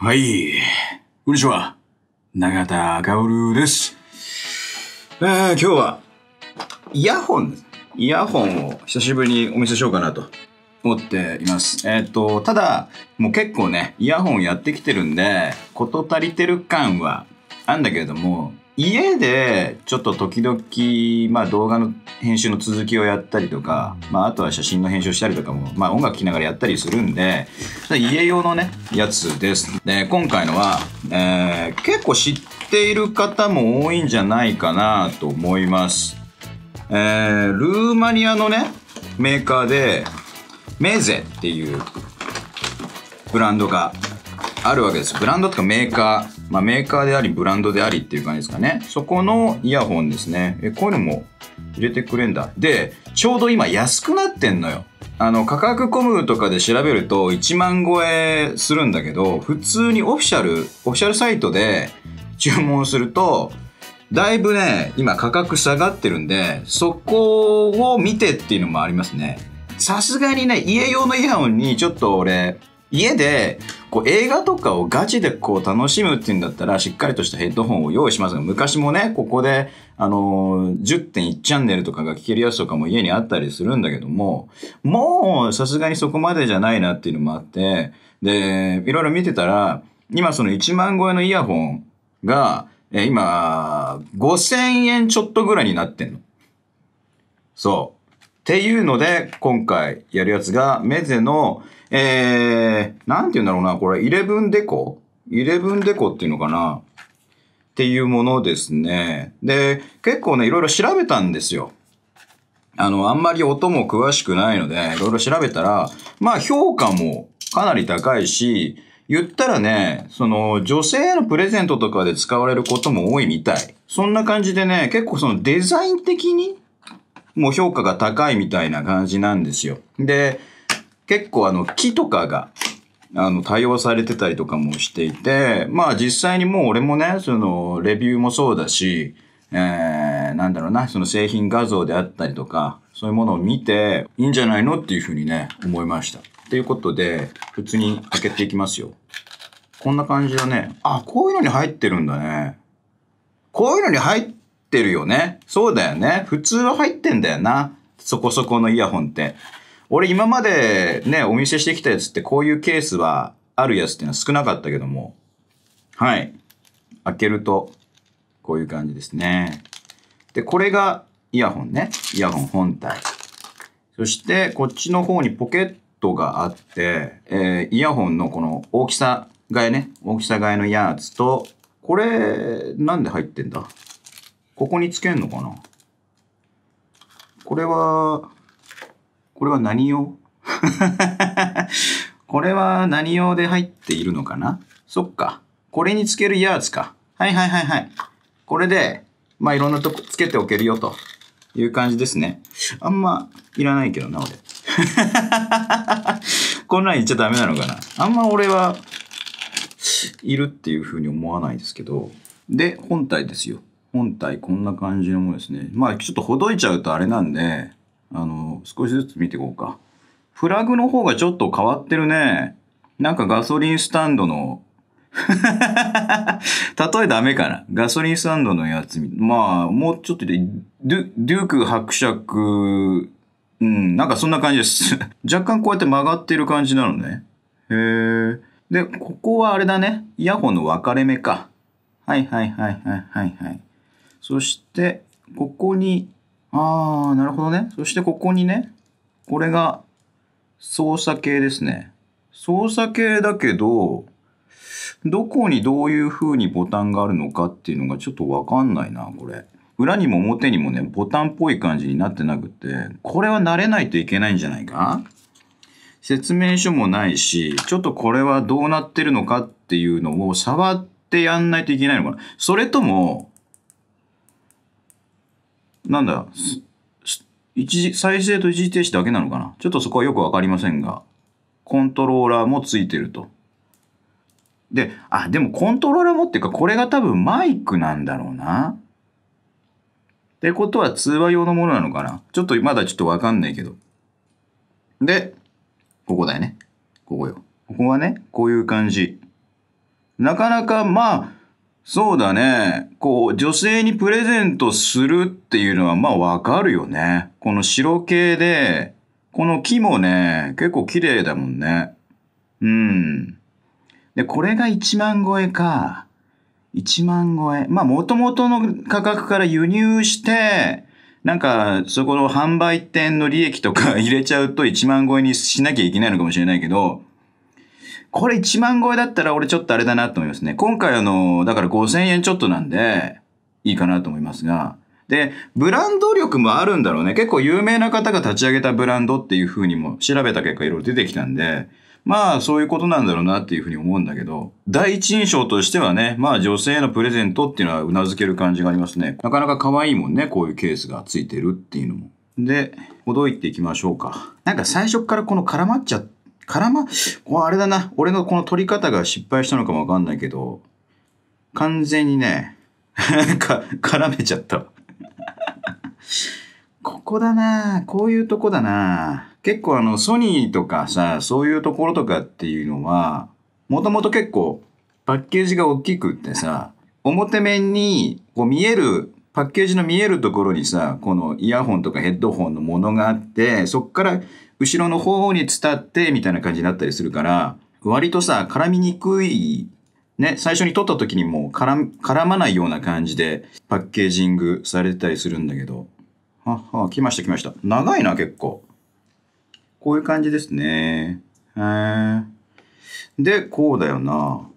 はい。こんにちは。永田薫です。えー、今日は、イヤホンイヤホンを久しぶりにお見せしようかなと思っています。えっ、ー、と、ただ、もう結構ね、イヤホンやってきてるんで、事足りてる感はあんだけれども、家でちょっと時々、まあ、動画の編集の続きをやったりとか、まあ、あとは写真の編集をしたりとかも、まあ、音楽聴きながらやったりするんで家用のねやつですで今回のは、えー、結構知っている方も多いんじゃないかなと思います、えー、ルーマニアのねメーカーでメーゼっていうブランドがあるわけですブランドとかメーカーまあ、メーカーでありブランドでありっていう感じですかねそこのイヤホンですねえこういうのも入れてくれんだでちょうど今安くなってんのよあの価格コムとかで調べると1万超えするんだけど普通にオフィシャルオフィシャルサイトで注文するとだいぶね今価格下がってるんでそこを見てっていうのもありますねさすがにね家用のイヤホンにちょっと俺家でこう映画とかをガチでこう楽しむっていうんだったらしっかりとしたヘッドホンを用意しますが昔もねここであのー、10.1チャンネルとかが聴けるやつとかも家にあったりするんだけどももうさすがにそこまでじゃないなっていうのもあってでいろいろ見てたら今その1万超えのイヤホンがえ今5000円ちょっとぐらいになってんの。そう。っていうので今回やるやつがメゼのえー、なんて言うんだろうな、これ、イレブンデコイレブンデコっていうのかなっていうものですね。で、結構ね、いろいろ調べたんですよ。あの、あんまり音も詳しくないので、いろいろ調べたら、まあ評価もかなり高いし、言ったらね、その女性へのプレゼントとかで使われることも多いみたい。そんな感じでね、結構そのデザイン的にも評価が高いみたいな感じなんですよ。で、結構あの木とかがあの、対応されてたりとかもしていて、まあ実際にもう俺もね、その、レビューもそうだし、えー、なんだろうな、その製品画像であったりとか、そういうものを見て、いいんじゃないのっていうふうにね、思いました。ということで、普通に開けていきますよ。こんな感じだね。あ、こういうのに入ってるんだね。こういうのに入ってるよね。そうだよね。普通は入ってんだよな。そこそこのイヤホンって。俺今までね、お見せしてきたやつってこういうケースはあるやつっていうのは少なかったけども、はい。開けると、こういう感じですね。で、これがイヤホンね。イヤホン本体。そして、こっちの方にポケットがあって、えー、イヤホンのこの大きさ替えね。大きさ替えのやつと、これ、なんで入ってんだここにつけんのかなこれは、これは何用 これは何用で入っているのかなそっか。これにつけるやつか。はいはいはいはい。これで、まあ、いろんなとこつけておけるよという感じですね。あんまいらないけどな、俺。こんなん言っちゃダメなのかな。あんま俺は、いるっていうふうに思わないですけど。で、本体ですよ。本体こんな感じのものですね。まあちょっとほどいちゃうとあれなんで、あの、少しずつ見ていこうか。フラグの方がちょっと変わってるね。なんかガソリンスタンドの 例えダメかな。ガソリンスタンドのやつ、まあ、もうちょっとで、デュデューク伯爵、うん、なんかそんな感じです。若干こうやって曲がってる感じなのね。へえ。で、ここはあれだね。イヤホンの分かれ目か。はいはいはいはいはいはい。そして、ここにああ、なるほどね。そしてここにね、これが操作系ですね。操作系だけど、どこにどういう風にボタンがあるのかっていうのがちょっとわかんないな、これ。裏にも表にもね、ボタンっぽい感じになってなくて、これは慣れないといけないんじゃないか説明書もないし、ちょっとこれはどうなってるのかっていうのを触ってやんないといけないのかなそれとも、なんだ、一時、再生と一時停止だけなのかなちょっとそこはよくわかりませんが、コントローラーもついてると。で、あ、でもコントローラーもっていうか、これが多分マイクなんだろうな。ってことは通話用のものなのかなちょっとまだちょっとわかんないけど。で、ここだよね。ここよ。ここはね、こういう感じ。なかなか、まあ、そうだね。こう、女性にプレゼントするっていうのは、まあわかるよね。この白系で、この木もね、結構綺麗だもんね。うん。で、これが1万超えか。1万超え。まあ、元々の価格から輸入して、なんか、そこの販売店の利益とか 入れちゃうと1万超えにしなきゃいけないのかもしれないけど、これ1万超えだったら俺ちょっとあれだなと思いますね。今回あの、だから5000円ちょっとなんで、いいかなと思いますが。で、ブランド力もあるんだろうね。結構有名な方が立ち上げたブランドっていう風にも調べた結果いろいろ出てきたんで、まあそういうことなんだろうなっていう風に思うんだけど、第一印象としてはね、まあ女性へのプレゼントっていうのは頷ける感じがありますね。なかなか可愛いもんね、こういうケースがついてるっていうのも。で、ほどいていきましょうか。なんか最初からこの絡まっちゃって、絡ま、あれだな。俺のこの取り方が失敗したのかもわかんないけど、完全にね、か、絡めちゃった。ここだなこういうとこだな結構あの、ソニーとかさ、そういうところとかっていうのは、もともと結構パッケージが大きくってさ、表面にこう見えるパッケージの見えるところにさ、このイヤホンとかヘッドホンのものがあって、そっから後ろの方に伝ってみたいな感じになったりするから、割とさ、絡みにくい、ね、最初に撮った時にもう絡絡まないような感じでパッケージングされてたりするんだけど。はは来ました来ました。長いな、結構。こういう感じですね。へえ。で、こうだよな。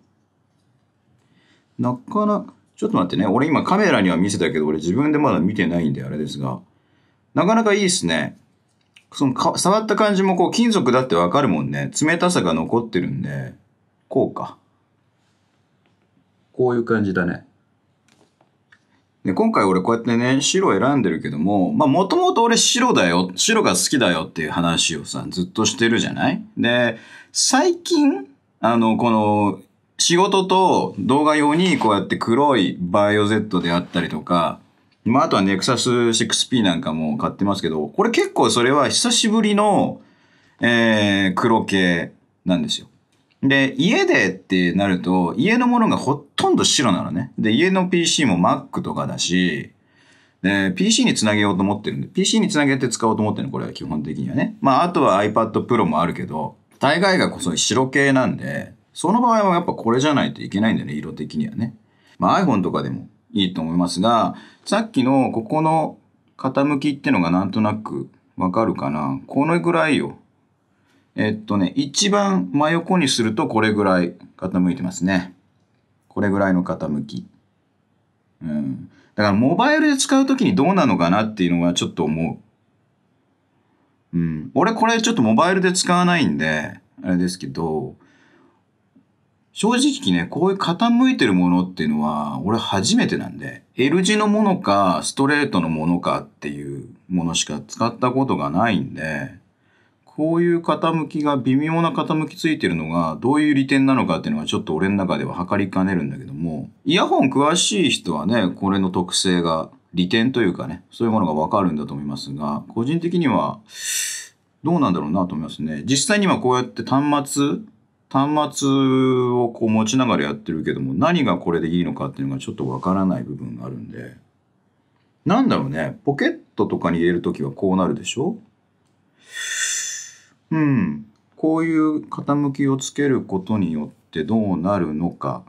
なかなか、ちょっと待ってね。俺今カメラには見せたけど、俺自分でまだ見てないんであれですが。なかなかいいっすね。そのか触った感じもこう金属だってわかるもんね。冷たさが残ってるんで、こうか。こういう感じだね。で今回俺こうやってね、白選んでるけども、まあもともと俺白だよ、白が好きだよっていう話をさ、ずっとしてるじゃないで、最近、あの、この、仕事と動画用にこうやって黒いバイオ Z であったりとか、まあ、あとはネクサス 6P なんかも買ってますけど、これ結構それは久しぶりの、えー、黒系なんですよ。で、家でってなると、家のものがほとんど白なのね。で、家の PC も Mac とかだし、で、PC につなげようと思ってるんで、PC につなげて使おうと思ってるの、これは基本的にはね。まあ、あとは iPad Pro もあるけど、大概がこそ白系なんで、その場合はやっぱこれじゃないといけないんだよね、色的にはね。まあ、iPhone とかでもいいと思いますが、さっきのここの傾きってのがなんとなくわかるかな。このぐらいよ。えっとね、一番真横にするとこれぐらい傾いてますね。これぐらいの傾き。うん。だからモバイルで使うときにどうなのかなっていうのはちょっと思う。うん。俺これちょっとモバイルで使わないんで、あれですけど、正直ね、こういう傾いてるものっていうのは、俺初めてなんで、L 字のものか、ストレートのものかっていうものしか使ったことがないんで、こういう傾きが微妙な傾きついてるのが、どういう利点なのかっていうのがちょっと俺の中では測りかねるんだけども、イヤホン詳しい人はね、これの特性が、利点というかね、そういうものがわかるんだと思いますが、個人的には、どうなんだろうなと思いますね。実際にはこうやって端末端末をこう持ちながらやってるけども何がこれでいいのかっていうのがちょっとわからない部分があるんでなんだろうねポケットとかに入れる時はこうなるでしょうんこういう傾きをつけることによってどうなるのか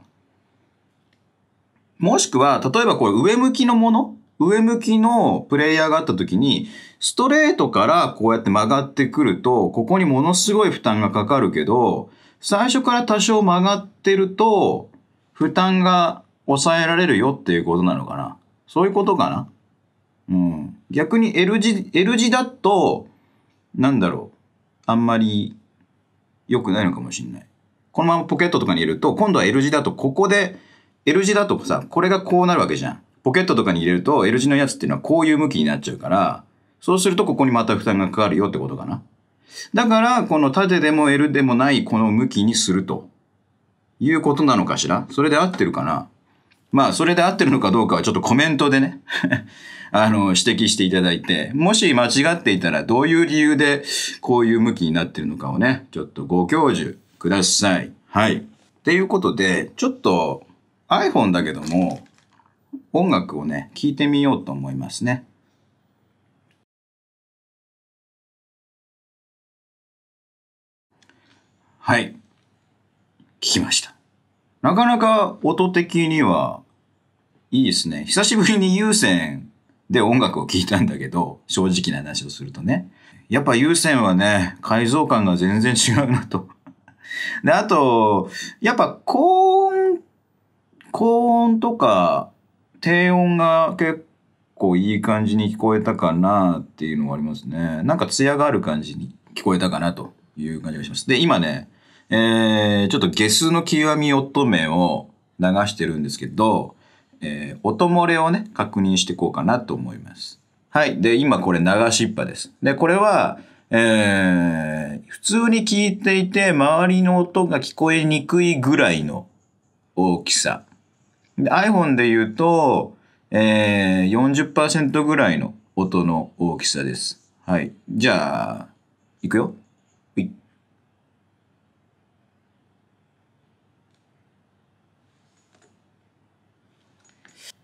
もしくは例えばこれ上向きのもの上向きのプレイヤーがあった時に、ストレートからこうやって曲がってくると、ここにものすごい負担がかかるけど、最初から多少曲がってると、負担が抑えられるよっていうことなのかな。そういうことかな。うん。逆に L 字、L 字だと、なんだろう。あんまり良くないのかもしんない。このままポケットとかに入れると、今度は L 字だと、ここで、L 字だとさ、これがこうなるわけじゃん。ポケットとかに入れると、L 字のやつっていうのはこういう向きになっちゃうから、そうするとここにまた負担がかかるよってことかな。だから、この縦でも L でもないこの向きにするということなのかしらそれで合ってるかなまあ、それで合ってるのかどうかはちょっとコメントでね あの、指摘していただいて、もし間違っていたらどういう理由でこういう向きになってるのかをね、ちょっとご教授ください。はい。っていうことで、ちょっと iPhone だけども、音楽をね、聴いてみようと思いますね。はい。聞きました。なかなか音的には、いいですね。久しぶりに有線で音楽を聴いたんだけど、正直な話をするとね。やっぱ有線はね、改造感が全然違うなと。で、あと、やっぱ高音、高音とか低音が結構いい感じに聞こえたかなっていうのはありますね。なんか艶がある感じに聞こえたかなという感じがします。で、今ね、えー、ちょっとゲスの極み乙女を流してるんですけど、えー、音漏れをね、確認していこうかなと思います。はい。で、今これ流しっぱです。で、これは、えー、普通に聞いていて、周りの音が聞こえにくいぐらいの大きさ。で iPhone で言うと、えー、40%ぐらいの音の大きさです。はい。じゃあ、いくよ。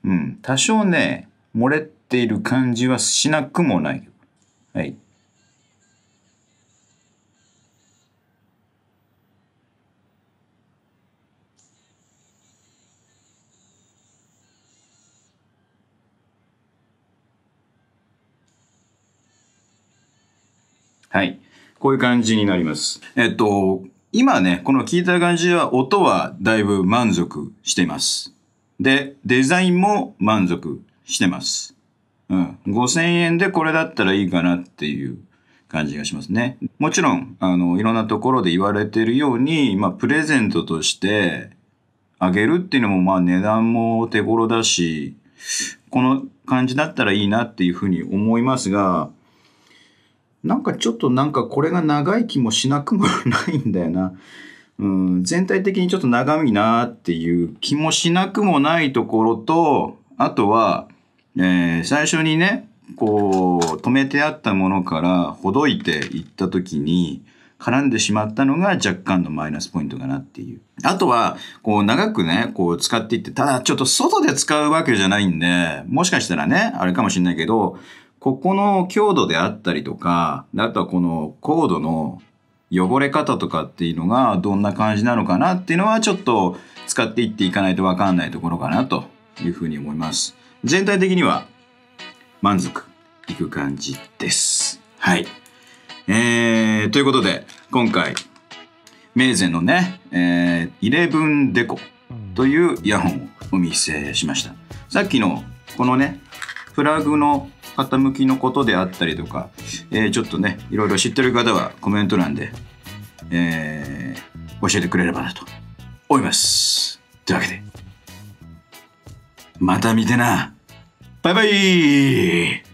うん。多少ね、漏れている感じはしなくもないはい。はい。こういう感じになります。えっと、今ね、この聞いた感じは音はだいぶ満足しています。で、デザインも満足してます。うん。5000円でこれだったらいいかなっていう感じがしますね。もちろん、あの、いろんなところで言われてるように、まあ、プレゼントとしてあげるっていうのも、まあ、値段も手頃だし、この感じだったらいいなっていうふうに思いますが、なんかちょっとなんかこれが長い気もしなくもないんだよな。うん、全体的にちょっと長いなっていう気もしなくもないところと、あとは、えー、最初にね、こう、止めてあったものからほどいていった時に、絡んでしまったのが若干のマイナスポイントかなっていう。あとは、こう長くね、こう使っていって、ただちょっと外で使うわけじゃないんで、もしかしたらね、あれかもしんないけど、ここの強度であったりとか、あとはこのコードの汚れ方とかっていうのがどんな感じなのかなっていうのはちょっと使っていっていかないとわかんないところかなというふうに思います。全体的には満足いく感じです。はい。えー、ということで今回メーゼンのね、えー、ブンデコというイヤホンをお見せしました。さっきのこのねプラグの傾きのことであったりとか、えー、ちょっとねいろいろ知ってる方はコメント欄で、えー、教えてくれればなと思いますというわけでまた見てなバイバイ